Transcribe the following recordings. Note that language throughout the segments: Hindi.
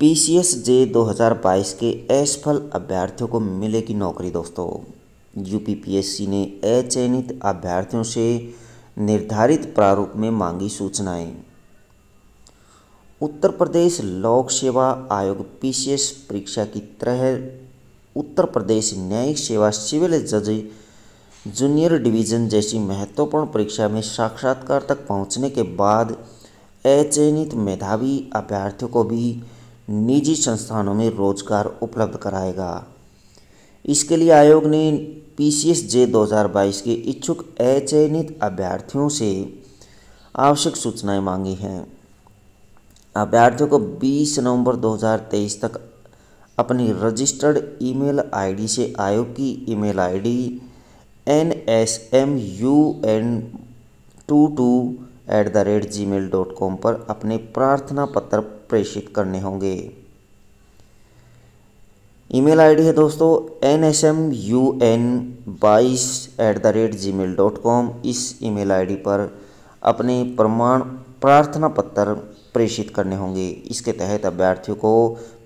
पी सी एस जे दो हज़ार बाईस के असफल अभ्यर्थियों को मिलेगी नौकरी दोस्तों यू पी एस सी ने अचयनित अभ्यर्थियों से निर्धारित प्रारूप में मांगी सूचनाएं उत्तर प्रदेश लोक सेवा आयोग पी परीक्षा की तरह उत्तर प्रदेश न्यायिक सेवा सिविल जज जूनियर डिवीजन जैसी महत्वपूर्ण परीक्षा में साक्षात्कार तक पहुंचने के बाद अचयनित मेधावी अभ्यर्थियों को भी निजी संस्थानों में रोजगार उपलब्ध कराएगा इसके लिए आयोग ने पी सी एस जे दो हजार बाईस के इच्छुक अचयनित अभ्यर्थियों से आवश्यक सूचनाएं मांगी हैं अभ्यर्थियों को 20 नवंबर 2023 तक अपनी रजिस्टर्ड ईमेल आईडी से आयोग की email ID N S M U N two two at the rate Gmail dot com पर अपने प्रार्थना पत्र प्रेषित करने होंगे ईमेल आईडी है दोस्तों N S M U N बाईस at the rate Gmail dot com इस ईमेल आईडी पर अपने प्रमाण प्रार्थना पत्र प्रेषित करने होंगे इसके तहत अभ्यर्थियों को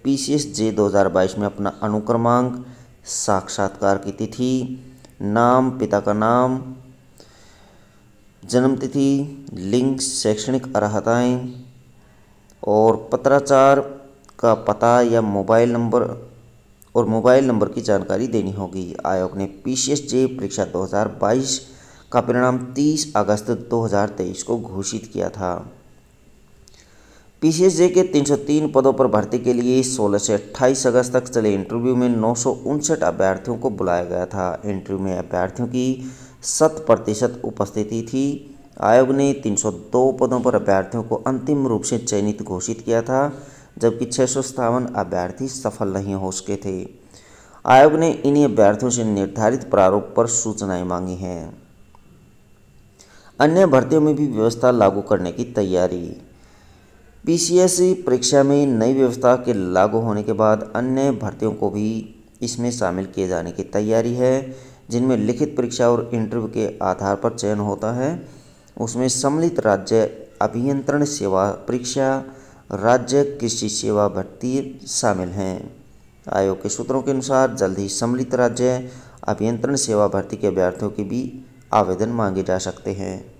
पी सी एस जे दो हज़ार बाईस में अपना अनुक्रमांक साक्षात्कार की तिथि नाम पिता का नाम जन्मतिथि लिंग शैक्षणिक अर्हताएँ और पत्राचार का पता या मोबाइल नंबर और मोबाइल नंबर की जानकारी देनी होगी आयोग ने पी सी एस जे परीक्षा 2022 का परिणाम 30 अगस्त 2023 को घोषित किया था पी सी एस जे के 303 पदों पर भर्ती के लिए 16 से 28 अगस्त तक चले इंटरव्यू में नौ अभ्यर्थियों को बुलाया गया था इंटरव्यू में अभ्यर्थियों की शत प्रतिशत उपस्थिति थी आयोग ने 302 पदों पर अभ्यर्थियों को अंतिम रूप से चयनित घोषित किया था जबकि छः अभ्यर्थी सफल नहीं हो सके थे आयोग ने इन्हीं अभ्यर्थियों से निर्धारित प्रारूप पर सूचनाएं मांगी हैं अन्य भर्तियों में भी व्यवस्था लागू करने की तैयारी पीसीएसई परीक्षा में नई व्यवस्था के लागू होने के बाद अन्य भर्तियों को भी इसमें शामिल किए जाने की तैयारी है जिनमें लिखित परीक्षा और इंटरव्यू के आधार पर चयन होता है उसमें सम्मिलित राज्य अभियंत्रण सेवा परीक्षा राज्य कृषि सेवा भर्ती शामिल हैं आयोग के सूत्रों के अनुसार जल्द ही सम्मिलित राज्य अभियंत्रण सेवा भर्ती के अभ्यर्थियों के भी आवेदन मांगे जा सकते हैं